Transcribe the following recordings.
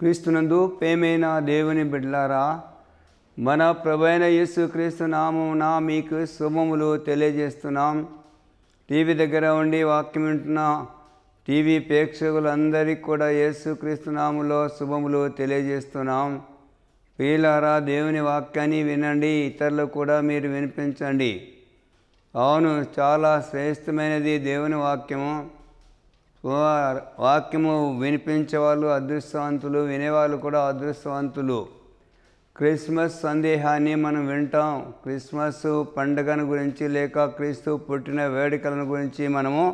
క్రీస్తునందు ప్రేమైన దేవుని బిడ్లారా మన ప్రభైన యేసుక్రీస్తు నామమున మీకు శుభములు తెలియజేస్తున్నాం టీవీ దగ్గర ఉండి వాక్యం వింటున్న టీవీ ప్రేక్షకులందరికీ కూడా యేసుక్రీస్తు నామంలో శుభములు తెలియజేస్తున్నాం ప్రియులారా దేవుని వాక్యాన్ని వినండి ఇతరులు కూడా మీరు వినిపించండి అవును చాలా శ్రేష్టమైనది దేవుని వాక్యము వాక్యము వినిపించేవాళ్ళు అదృష్టవంతులు వినేవాళ్ళు కూడా అదృష్టవంతులు క్రిస్మస్ సందేహాన్ని మనం వింటాం క్రిస్మస్ పండుగను గురించి లేక క్రీస్తు పుట్టిన వేడుకలను గురించి మనము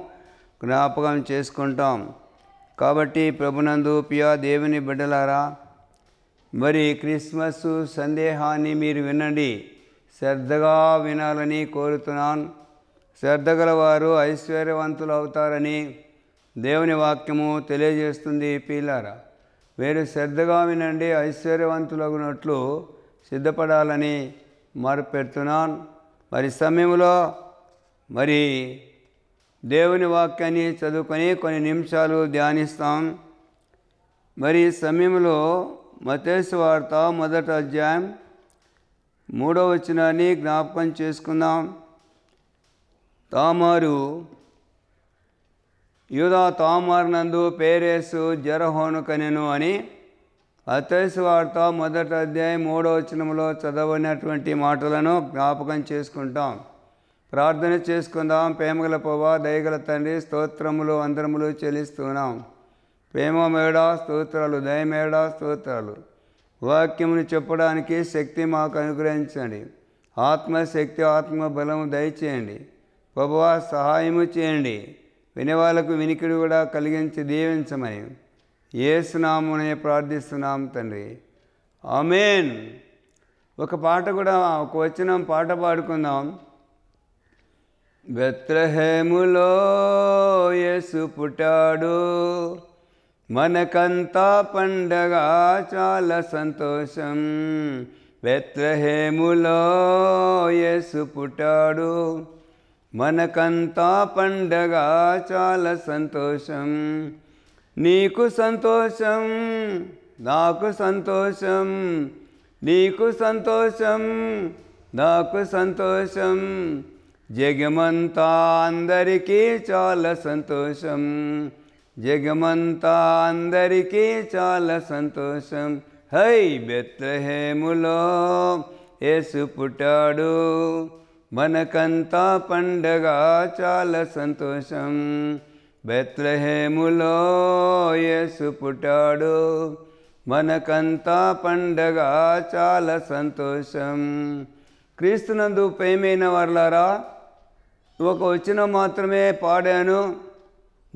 జ్ఞాపకం చేసుకుంటాం కాబట్టి ప్రభునందు పియా దేవుని బిడ్డలారా మరి క్రిస్మస్ సందేహాన్ని మీరు వినండి శ్రద్ధగా వినాలని కోరుతున్నాను శ్రద్ధ వారు ఐశ్వర్యవంతులు అవుతారని దేవుని వాక్యము తెలియజేస్తుంది పీలారా వేరు శ్రద్ధగా వినండి ఐశ్వర్యవంతులగునట్లు సిద్ధపడాలని మరపెడుతున్నాను మరి సమయంలో మరి దేవుని వాక్యాన్ని చదువుకొని కొన్ని నిమిషాలు ధ్యానిస్తాం మరి సమయంలో మతేసు వార్త మొదట అధ్యాయం మూడవ వచనాన్ని జ్ఞాపకం చేసుకుందాం తామారు యూదా తోమారునందు పేరేసు జరహోను కనెను అని అతేసు వార్త మొదటి అధ్యాయం మూడో వచనంలో చదవనటువంటి మాటలను జ్ఞాపకం చేసుకుంటాం ప్రార్థన చేసుకుందాం ప్రేమగల పోవా దయగల తండ్రి స్తోత్రములు అందరములు చెల్లిస్తున్నాం ప్రేమ మేడ స్తోత్రాలు దయమేడ స్తోత్రాలు వాక్యమును చెప్పడానికి శక్తి మాకు అనుగ్రహించండి ఆత్మశక్తి ఆత్మ బలము దయచేయండి ప్రభువా సహాయము చేయండి వినేవాళ్ళకు వినికిడి కూడా కలిగించి దీవించమని ఏసునామునే ప్రార్థిస్తున్నాం తండ్రి ఆమెన్ ఒక పాట కూడా ఒక వచ్చిన పాట పాడుకుందాం బెత్రహేములో యేసు పుట్టాడు మనకంతా పండగ చాలా సంతోషం బెత్రహేములో యేసు పుట్టాడు మనకంతా పండగ చాలా సంతోషం నీకు సంతోషం నాకు సంతోషం నీకు సంతోషం నాకు సంతోషం జగమంతా అందరికీ చాలా సంతోషం జగమంతా అందరికీ చాలా సంతోషం హై బెత్రహేములో ఏసు పుట్టాడు మనకంతా పండగ చాలా సంతోషం బెత్రహేములో పుట్టాడు మనకంతా పండగ చాలా సంతోషం క్రీస్తునందు ప్రేమైన వర్లారా ఒక వచ్చిన మాత్రమే పాడాను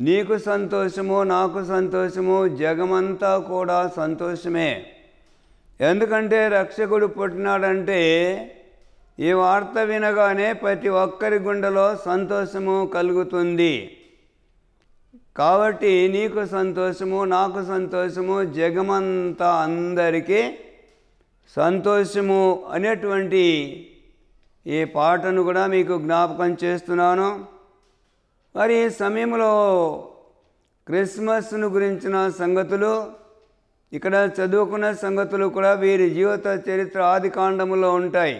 నీకు సంతోషము నాకు సంతోషము జగమంతా కూడా సంతోషమే ఎందుకంటే రక్షకుడు పుట్టినాడంటే ఈ వార్త వినగానే ప్రతి ఒక్కరి గుండెలో సంతోషము కలుగుతుంది కాబట్టి నీకు సంతోషము నాకు సంతోషము జగమంతా అందరికీ సంతోషము అనేటువంటి ఈ పాటను కూడా మీకు జ్ఞాపకం చేస్తున్నాను మరి ఈ సమయంలో క్రిస్మస్ను గురించిన సంగతులు ఇక్కడ చదువుకున్న సంగతులు కూడా వీరి జీవిత చరిత్ర ఆది ఉంటాయి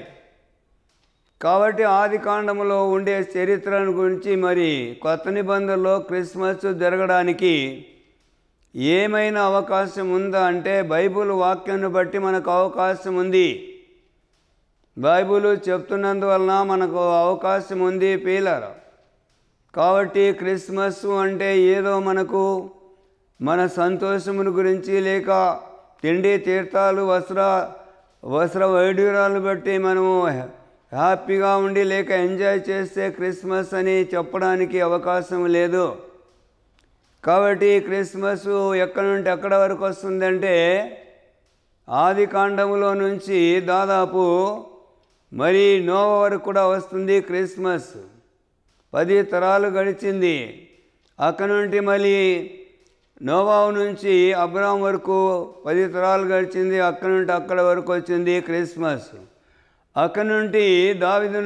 కాబట్టి ఆది కాండములో ఉండే చరిత్రను గురించి మరి కొత్త నిబంధనలో క్రిస్మస్ జరగడానికి ఏమైనా అవకాశం ఉందా అంటే బైబుల్ వాక్యాన్ని బట్టి మనకు అవకాశం ఉంది బైబుల్ చెప్తున్నందువలన మనకు అవకాశం ఉంది పీలర్ కాబట్టి క్రిస్మస్ అంటే ఏదో మనకు మన సంతోషమును గురించి లేక తిండి తీర్థాలు వస్త్ర వస్త్ర వైడ్యూరాలు బట్టి మనము హ్యాపీగా ఉండి లేక ఎంజాయ్ చేస్తే క్రిస్మస్ అని చెప్పడానికి అవకాశం లేదు కాబట్టి క్రిస్మస్ ఎక్కడి నుండి ఎక్కడ వరకు వస్తుందంటే ఆది కాండములో నుంచి దాదాపు మరీ నోవ వరకు కూడా వస్తుంది క్రిస్మస్ పది తరాలు గడిచింది అక్కడ నుండి మళ్ళీ నోవా నుంచి అబ్రామ్ వరకు పది తరాలు గడిచింది అక్కడ నుండి అక్కడ వరకు వచ్చింది క్రిస్మస్ అక్కడి నుండి దావిదు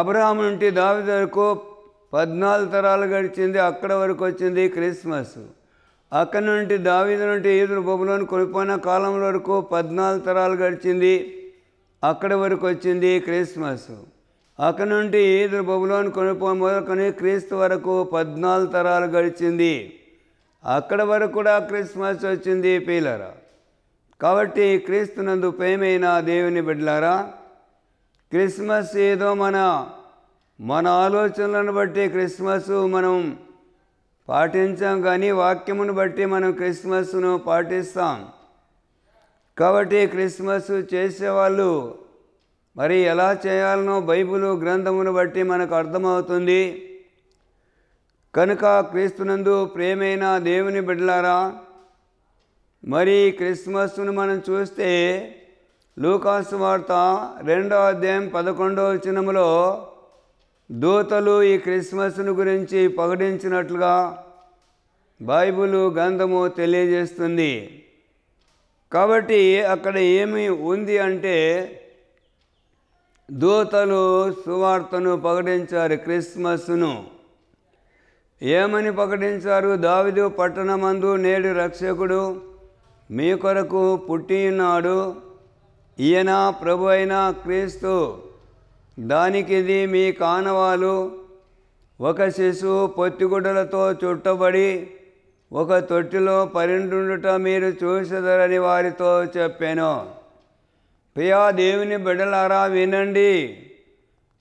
అబ్రహాం నుండి దావిదు వరకు పద్నాలుగు తరాలు గడిచింది అక్కడ వరకు వచ్చింది క్రిస్మస్ అక్కడి నుండి దావిదు నుండి ఈదురు బొబ్బులోని కొనిపోయిన కాలం వరకు పద్నాలుగు తరాలు గడిచింది అక్కడ వరకు వచ్చింది క్రిస్మస్ అక్కడి నుండి ఈదురు బొబ్బులోని కొనిపో మొదలుకొని క్రీస్తు వరకు పద్నాలుగు తరాలు గడిచింది అక్కడ వరకు కూడా క్రిస్మస్ వచ్చింది పీలరా కాబట్టి క్రీస్తునందు ప్రేమైన దేవుని బిడ్డలారా క్రిస్మస్ ఏదో మన మన ఆలోచనలను బట్టి క్రిస్మస్ మనం పాటించాం కానీ వాక్యమును బట్టి మనం క్రిస్మస్ను పాటిస్తాం కాబట్టి క్రిస్మస్ చేసేవాళ్ళు మరి ఎలా చేయాలనో బైబిలు గ్రంథమును బట్టి మనకు అర్థమవుతుంది కనుక క్రీస్తునందు ప్రేమైన దేవుని బిడ్డలారా మరి క్రిస్మస్ను మనం చూస్తే లూకాసు వార్త రెండో అధ్యాయం పదకొండో చినములో దూతలు ఈ క్రిస్మస్ను గురించి ప్రకటించినట్లుగా బైబుల్ గంధము తెలియజేస్తుంది కాబట్టి అక్కడ ఏమి ఉంది అంటే దూతలు సువార్తను ప్రకటించారు క్రిస్మస్ను ఏమని ప్రకటించారు దావిదు పట్టణమందు నేడు రక్షకుడు మీ కొరకు పుట్టినాడు ఈయన ప్రభు అయిన క్రీస్తు దానికిది మీ కానవాలు ఒక శిశువు పొత్తిగుడ్డలతో చుట్టబడి ఒక తొట్టిలో పరిండుట మీరు చూసదరని వారితో చెప్పాను ప్రియా దేవుని బిడ్డలారా వినండి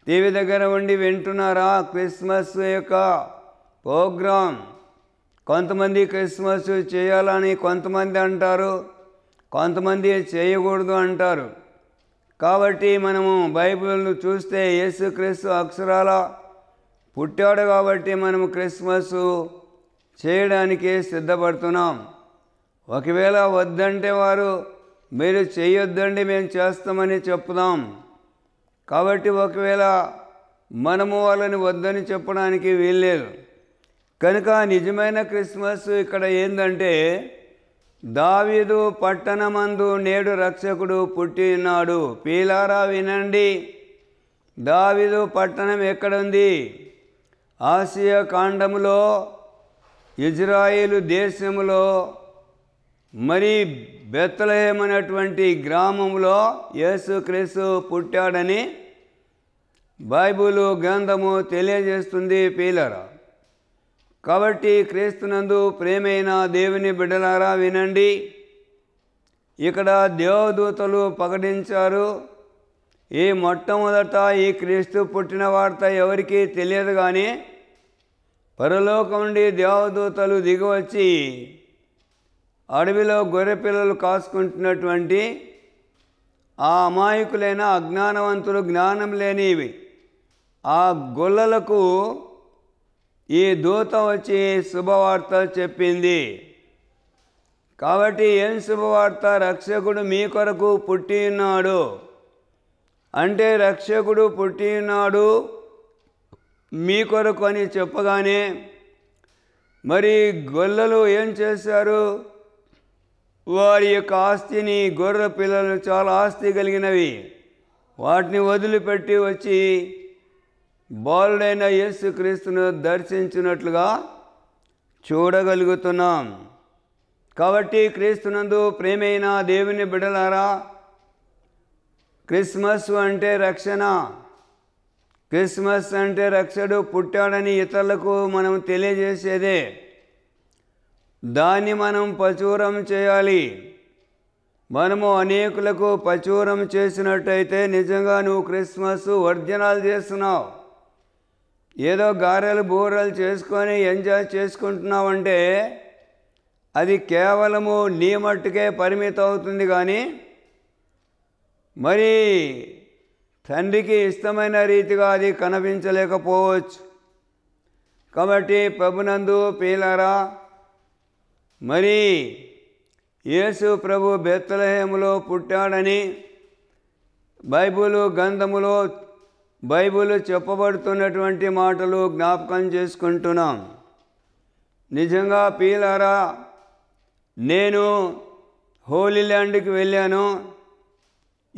దేవి దగ్గర ఉండి వింటున్నారా క్రిస్మస్ యొక్క ప్రోగ్రాం కొంతమంది క్రిస్మస్ చేయాలని కొంతమంది అంటారు కొంతమంది చేయకూడదు అంటారు కాబట్టి మనము బైబిల్ను చూస్తే యేసుక్రీస్తు అక్షరాల పుట్టాడు కాబట్టి మనము క్రిస్మస్ చేయడానికి సిద్ధపడుతున్నాం ఒకవేళ వద్దంటే వారు మీరు చేయొద్దండి మేము చేస్తామని చెప్దాం కాబట్టి ఒకవేళ మనము వాళ్ళని వద్దని చెప్పడానికి వీల్లేదు కనుక నిజమైన క్రిస్మస్ ఇక్కడ ఏంటంటే దావీదు పట్టణమందు నేడు రక్షకుడు పుట్టినాడు పీలారా వినండి దావీదు పట్టణం ఎక్కడుంది ఆసియా కాండములో ఇజ్రాయిలు దేశంలో మరి బెత్తలహేమైనటువంటి గ్రామంలో యేసుక్రీస్తు పుట్టాడని బైబులు గ్రంథము తెలియజేస్తుంది పీలరా కాబట్టి క్రీస్తునందు ప్రేమైన దేవుని బిడ్డలారా వినండి ఇక్కడ దేవదూతలు ప్రకటించారు ఈ మొట్టమొదట ఈ క్రీస్తు పుట్టిన వార్త ఎవరికీ తెలియదు కానీ పరలోకం నుండి దేవదూతలు దిగివచ్చి అడవిలో గొర్రె పిల్లలు కాసుకుంటున్నటువంటి ఆ అమాయకులైన అజ్ఞానవంతులు జ్ఞానం లేనివి ఆ గొల్లలకు ఈ దూత వచ్చి శుభవార్త చెప్పింది కాబట్టి ఏం శుభవార్త రక్షకుడు మీ కొరకు పుట్టి ఉన్నాడు అంటే రక్షకుడు పుట్టి ఉన్నాడు మీ కొరకు అని చెప్పగానే మరి గొల్లలు ఏం చేశారు వారి యొక్క ఆస్తిని గొర్రె పిల్లలు చాలా ఆస్తి కలిగినవి వాటిని వదిలిపెట్టి వచ్చి బాలుడైన యేసుక్రీస్తును దర్శించినట్లుగా చూడగలుగుతున్నాం కాబట్టి క్రీస్తునందు ప్రేమైన దేవుని బిడలారా క్రిస్మస్ అంటే రక్షణ క్రిస్మస్ అంటే రక్షడు పుట్టాడని ఇతరులకు మనం తెలియజేసేదే దాన్ని మనం ప్రచురం చేయాలి మనము అనేకులకు ప్రచురం చేసినట్టయితే నిజంగా నువ్వు క్రిస్మస్ వర్జనాలు చేస్తున్నావు ఏదో గారెలు బూరెలు చేసుకొని ఎంజాయ్ చేసుకుంటున్నామంటే అది కేవలము నీ మట్టుకే పరిమితం అవుతుంది కానీ మరి తండ్రికి ఇష్టమైన రీతిగా అది కనిపించలేకపోవచ్చు కాబట్టి ప్రభునందు పీలరా మరి యేసు ప్రభు బెత్తలహేములో పుట్టాడని బైబులు గంధములో బైబుల్ చెప్పబడుతున్నటువంటి మాటలు జ్ఞాపకం చేసుకుంటున్నాం నిజంగా పీలారా నేను హోలీ ల్యాండ్కి వెళ్ళాను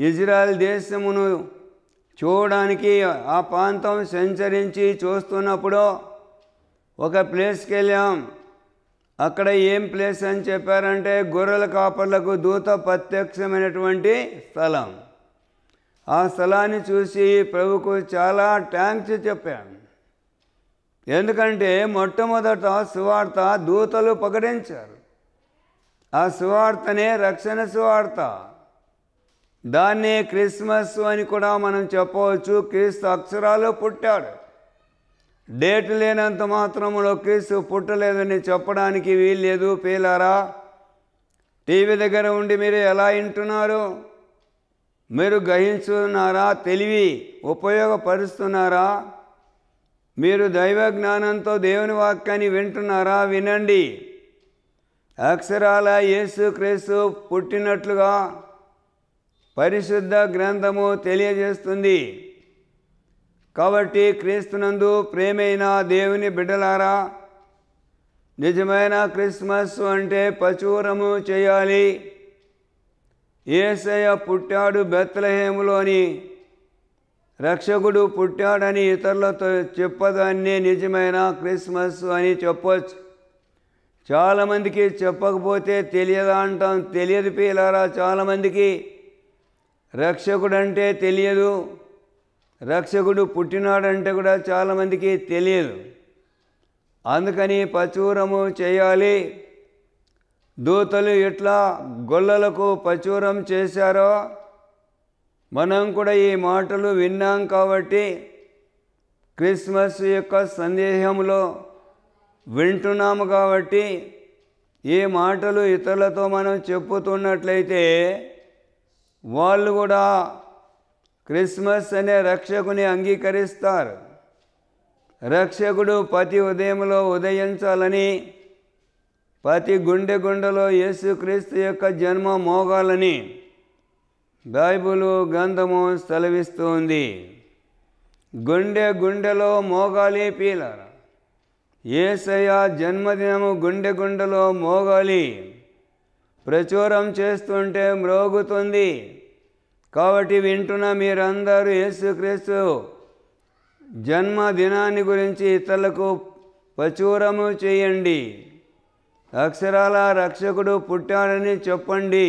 ఇజ్రాయల్ దేశమును చూడడానికి ఆ ప్రాంతం సంచరించి చూస్తున్నప్పుడు ఒక ప్లేస్కి వెళ్ళాం అక్కడ ఏం ప్లేస్ అని చెప్పారంటే గొర్రెల కాపర్లకు దూత ప్రత్యక్షమైనటువంటి స్థలం ఆ స్థలాన్ని చూసి ప్రభుకు చాలా ట్యాంక్స్ చెప్పాను ఎందుకంటే మొట్టమొదట సువార్త దూతలు ప్రకటించారు ఆ సువార్తనే రక్షణ సువార్త దాన్నే క్రిస్మస్ అని కూడా మనం చెప్పవచ్చు క్రీస్తు అక్షరాలు పుట్టాడు డేట్ లేనంత మాత్రంలో క్రీస్తు పుట్టలేదని చెప్పడానికి వీల్లేదు పీలారా టీవీ దగ్గర ఉండి మీరు ఎలా వింటున్నారు మీరు గ్రహించున్నారా తెలివి ఉపయోగపరుస్తున్నారా మీరు దైవ జ్ఞానంతో దేవుని వాక్యాన్ని వింటున్నారా వినండి అక్షరాల యేసు క్రీస్తు పుట్టినట్లుగా పరిశుద్ధ గ్రంథము తెలియజేస్తుంది కాబట్టి క్రీస్తునందు ప్రేమైన దేవుని బిడ్డలారా నిజమైన క్రిస్మస్ అంటే పచూరము చేయాలి ఏసయ పుట్టాడు బెత్తలహేములోని రక్షకుడు పుట్టాడని ఇతరులతో చెప్పదాన్నే నిజమైన క్రిస్మస్ అని చెప్పచ్చు చాలామందికి చెప్పకపోతే తెలియదా అంటాం తెలియదు పిల్లరా చాలామందికి రక్షకుడంటే తెలియదు రక్షకుడు పుట్టినాడంటే కూడా చాలామందికి తెలియదు అందుకని పచూరము చేయాలి దూతలు ఎట్లా గొల్లలకు ప్రచురం చేశారో మనం కూడా ఈ మాటలు విన్నాం కాబట్టి క్రిస్మస్ యొక్క సందేహంలో వింటున్నాము కాబట్టి ఈ మాటలు ఇతరులతో మనం చెప్పుతున్నట్లయితే వాళ్ళు కూడా క్రిస్మస్ అనే రక్షకుని అంగీకరిస్తారు రక్షకుడు ప్రతి ఉదయంలో ఉదయించాలని ప్రతి గుండె గుండెలో యేసుక్రీస్తు యొక్క జన్మ మోగాలని బైబులు గంధము సెలవిస్తుంది గుండె గుండెలో మోగాలి పీల ఏసయ జన్మదినము గుండె గుండెలో మోగాలి ప్రచురం చేస్తుంటే మ్రోగుతుంది కాబట్టి వింటున్న మీరందరూ యేసుక్రీస్తు జన్మదినాన్ని గురించి ఇతరులకు ప్రచురము చేయండి అక్షరాల రక్షకుడు పుట్టాడని చెప్పండి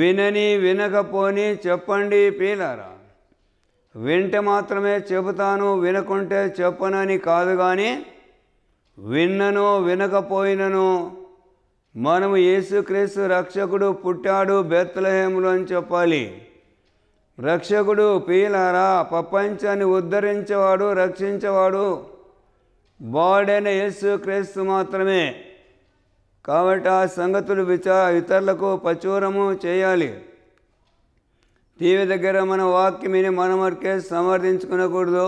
వినని వినకపోని చెప్పండి పీలారా వింటే మాత్రమే చెబుతాను వినకుంటే చెప్పనని కాదు కానీ విన్నను వినకపోయినను మనము యేసుక్రీస్తు రక్షకుడు పుట్టాడు బెత్తలహేములు అని చెప్పాలి రక్షకుడు పీలారా ప్రపంచాన్ని ఉద్ధరించేవాడు రక్షించేవాడు బాడైన యేసుక్రీస్తు మాత్రమే కాబట్టి ఆ సంగతులు విచార ఇతరులకు ప్రచురము చేయాలి టీవీ దగ్గర మన వాక్యమిని మనమరికే సమర్థించుకునకూడదు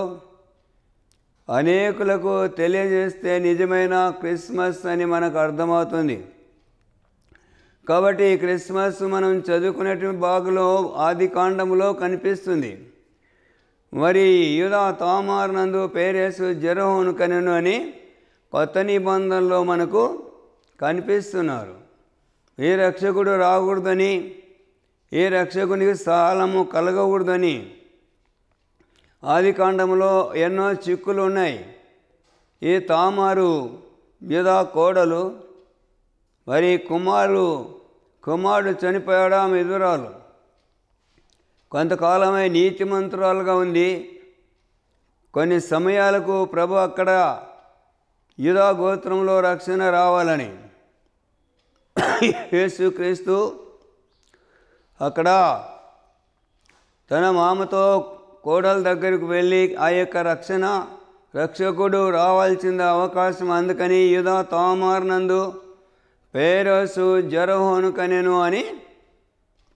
అనేకులకు తెలియజేస్తే నిజమైన క్రిస్మస్ అని మనకు అర్థమవుతుంది కాబట్టి క్రిస్మస్ మనం చదువుకునే బాగులో ఆది కాండంలో కనిపిస్తుంది మరి యుధ నందు పేరేసు జరహోను కనెను అని కొత్త నిబంధనలో మనకు కనిపిస్తున్నారు ఏ రక్షకుడు రాకూడదని ఏ రక్షకునికి స్థానము కలగకూడదని ఆది కాండంలో ఎన్నో చిక్కులు ఉన్నాయి ఈ తామారు యుధా కోడలు మరి కుమారు కుమారుడు చనిపోయాడా ఎదురాలు కొంతకాలమే మంత్రాలుగా ఉంది కొన్ని సమయాలకు ప్రభు అక్కడ యుధా గోత్రంలో రక్షణ రావాలని యేసుక్రీస్తు అక్కడ తన మామతో కోడల దగ్గరకు వెళ్ళి ఆ యొక్క రక్షణ రక్షకుడు రావాల్సిన అవకాశం అందుకని యుధ తోమార్నందు పేరసు జరహోను కనెను అని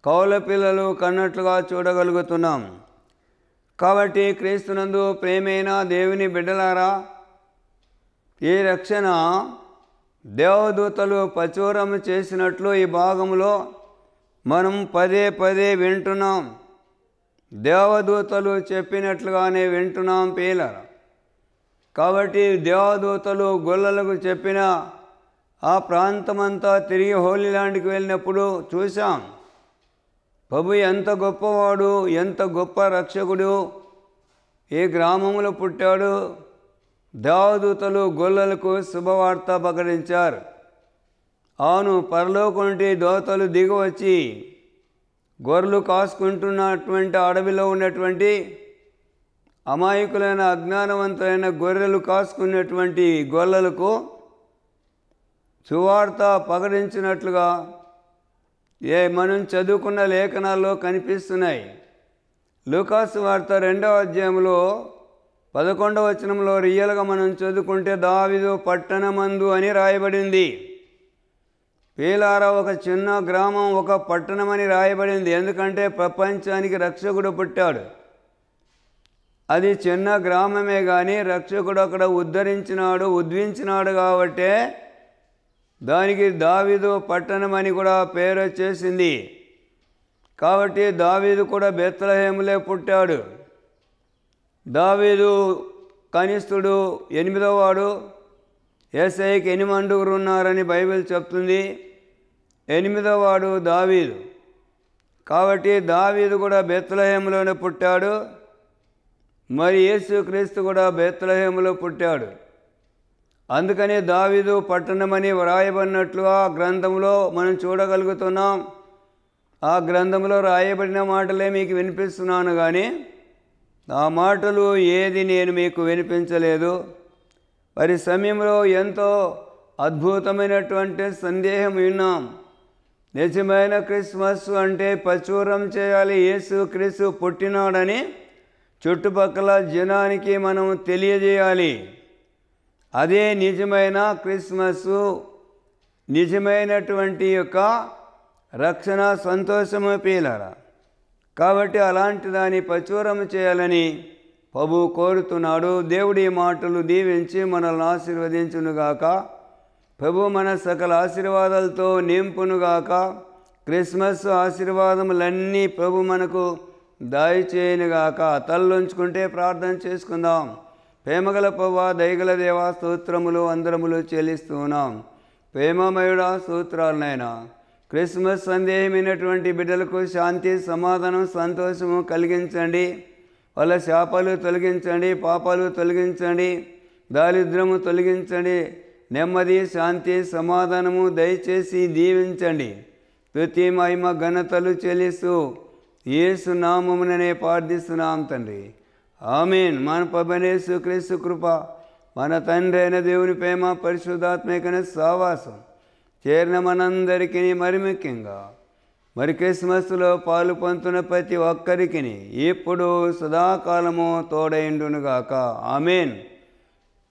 కౌల పిల్లలు కన్నట్లుగా చూడగలుగుతున్నాం కాబట్టి క్రీస్తునందు ప్రేమైన దేవుని బిడ్డలారా ఈ రక్షణ దేవదూతలు ప్రచురం చేసినట్లు ఈ భాగంలో మనం పదే పదే వింటున్నాం దేవదూతలు చెప్పినట్లుగానే వింటున్నాం పీలర కాబట్టి దేవదూతలు గొల్లలకు చెప్పిన ఆ ప్రాంతమంతా తిరిగి హోలీలాండ్కి వెళ్ళినప్పుడు చూసాం ప్రభు ఎంత గొప్పవాడు ఎంత గొప్ప రక్షకుడు ఏ గ్రామంలో పుట్టాడు దేవదూతలు గొల్లలకు శుభవార్త ప్రకటించారు అవును పరలోకం నుండి దోతలు దిగివచ్చి గొర్రెలు కాసుకుంటున్నటువంటి అడవిలో ఉన్నటువంటి అమాయకులైన అజ్ఞానవంతులైన గొర్రెలు కాసుకున్నటువంటి గొల్లలకు సువార్త ప్రకటించినట్లుగా ఏ మనం చదువుకున్న లేఖనాల్లో కనిపిస్తున్నాయి లూకాసు వార్త రెండవ అధ్యాయంలో పదకొండవ వచనంలో రియల్గా మనం చదువుకుంటే దావిదు పట్టణమందు అని రాయబడింది పేలార ఒక చిన్న గ్రామం ఒక పట్టణం అని రాయబడింది ఎందుకంటే ప్రపంచానికి రక్షకుడు పుట్టాడు అది చిన్న గ్రామమే కానీ రక్షకుడు అక్కడ ఉద్ధరించినాడు ఉద్వించినాడు కాబట్టే దానికి దావిదు పట్టణం అని కూడా పేరు వచ్చేసింది కాబట్టి దావిదు కూడా బెత్తలహేములే పుట్టాడు దావీదు కనిస్తుడు ఎనిమిదో వాడు ఏసఐకి ఎన్ని మండుగురు ఉన్నారని బైబిల్ చెప్తుంది ఎనిమిదో వాడు దావీదు కాబట్టి దావీదు కూడా బెత్తలహేములోనే పుట్టాడు మరి క్రీస్తు కూడా బెత్తలహేములో పుట్టాడు అందుకని దావీదు పట్టణమని వ్రాయబడినట్లు ఆ గ్రంథంలో మనం చూడగలుగుతున్నాం ఆ గ్రంథంలో రాయబడిన మాటలే మీకు వినిపిస్తున్నాను కానీ నా మాటలు ఏది నేను మీకు వినిపించలేదు వారి సమయంలో ఎంతో అద్భుతమైనటువంటి సందేహం విన్నాం నిజమైన క్రిస్మస్ అంటే ప్రచురం చేయాలి యేసు క్రీస్తు పుట్టినాడని చుట్టుపక్కల జనానికి మనం తెలియజేయాలి అదే నిజమైన క్రిస్మస్ నిజమైనటువంటి యొక్క రక్షణ సంతోషము పీలరా కాబట్టి అలాంటి దాన్ని ప్రచురం చేయాలని ప్రభు కోరుతున్నాడు దేవుడి మాటలు దీవించి మనల్ని ఆశీర్వదించునుగాక ప్రభు మన సకల ఆశీర్వాదాలతో నింపునుగాక క్రిస్మస్ ఆశీర్వాదములన్నీ ప్రభు మనకు చేయనుగాక తల్లుంచుకుంటే ప్రార్థన చేసుకుందాం ప్రేమగల పవ్వ దైగల దేవా స్తోత్రములు అందరములు చెల్లిస్తున్నాం ప్రేమమయుడా సూత్రాలనైనా క్రిస్మస్ సందేహమైనటువంటి బిడ్డలకు శాంతి సమాధానం సంతోషము కలిగించండి వాళ్ళ శాపాలు తొలగించండి పాపాలు తొలగించండి దారిద్రము తొలగించండి నెమ్మది శాంతి సమాధానము దయచేసి దీవించండి ప్రతి మహిమ ఘనతలు చెల్లిస్తూ ఏసు నామముననే ప్రార్థిస్తున్నాం తండ్రి ఆమెన్ మన పబనేసు క్రీస్తు కృప మన తండ్రి అయిన దేవుని ప్రేమ పరిశుద్ధాత్మకైన సావాసం చేరిన మనందరికీ మరి ముఖ్యంగా మరి క్రిస్మస్లో పాలు పంతున ప్రతి ఒక్కరికి ఇప్పుడు సదాకాలము తోడైండునుగాక ఆమెన్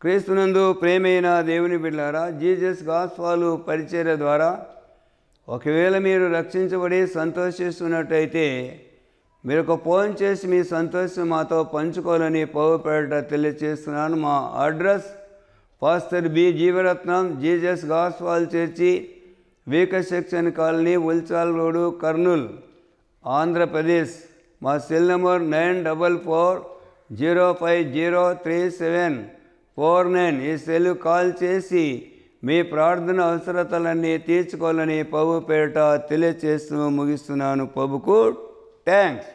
క్రీస్తునందు ప్రేమైన దేవుని బిడ్డారా జీజస్ గాస్వాలు పరిచర్య ద్వారా ఒకవేళ మీరు రక్షించబడి సంతోషిస్తున్నట్టయితే మీరు ఒక ఫోన్ చేసి మీ సంతోషం మాతో పంచుకోవాలని పౌపేట తెలియజేస్తున్నాను మా address pastor B Jeevaratnam Jesus గాస్వాల్ church weaker section colony Ulchal road Kurnool Andhra Pradesh మా cell number nine double four zero five zero three seven four nine ఈ సెల్ కాల్ చేసి మీ ప్రార్థన అవసరతలన్నీ తీర్చుకోవాలని పబు పేట తెలియచేస్తూ ముగిస్తున్నాను పబుకు థ్యాంక్స్